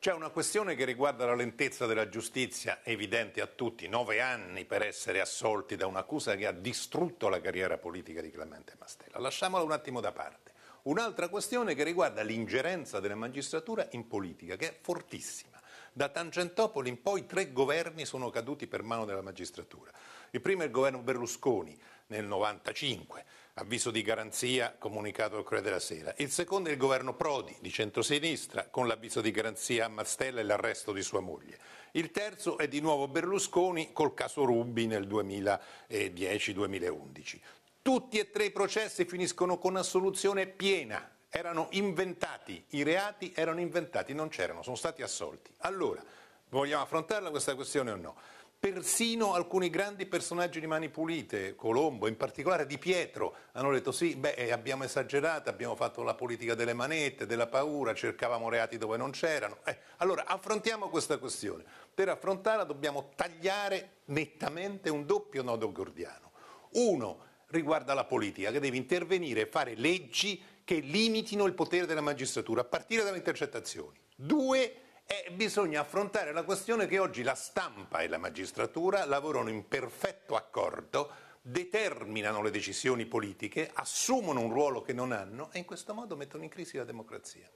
C'è una questione che riguarda la lentezza della giustizia, evidente a tutti, nove anni per essere assolti da un'accusa che ha distrutto la carriera politica di Clemente Mastella. Lasciamola un attimo da parte. Un'altra questione che riguarda l'ingerenza della magistratura in politica, che è fortissima. Da Tangentopoli in poi tre governi sono caduti per mano della magistratura. Il primo è il governo Berlusconi nel 1995, avviso di garanzia comunicato al Corriere della Sera. Il secondo è il governo Prodi di centrosinistra con l'avviso di garanzia a Mastella e l'arresto di sua moglie. Il terzo è di nuovo Berlusconi col caso Rubbi nel 2010-2011. Tutti e tre i processi finiscono con assoluzione piena erano inventati, i reati erano inventati, non c'erano, sono stati assolti. Allora, vogliamo affrontarla questa questione o no? Persino alcuni grandi personaggi di mani pulite, Colombo in particolare, Di Pietro, hanno detto sì, beh, eh, abbiamo esagerato, abbiamo fatto la politica delle manette, della paura, cercavamo reati dove non c'erano. Eh, allora, affrontiamo questa questione. Per affrontarla dobbiamo tagliare nettamente un doppio nodo gordiano. Uno, riguarda la politica, che deve intervenire e fare leggi che limitino il potere della magistratura, a partire dalle intercettazioni. Due, eh, bisogna affrontare la questione che oggi la stampa e la magistratura lavorano in perfetto accordo, determinano le decisioni politiche, assumono un ruolo che non hanno e in questo modo mettono in crisi la democrazia.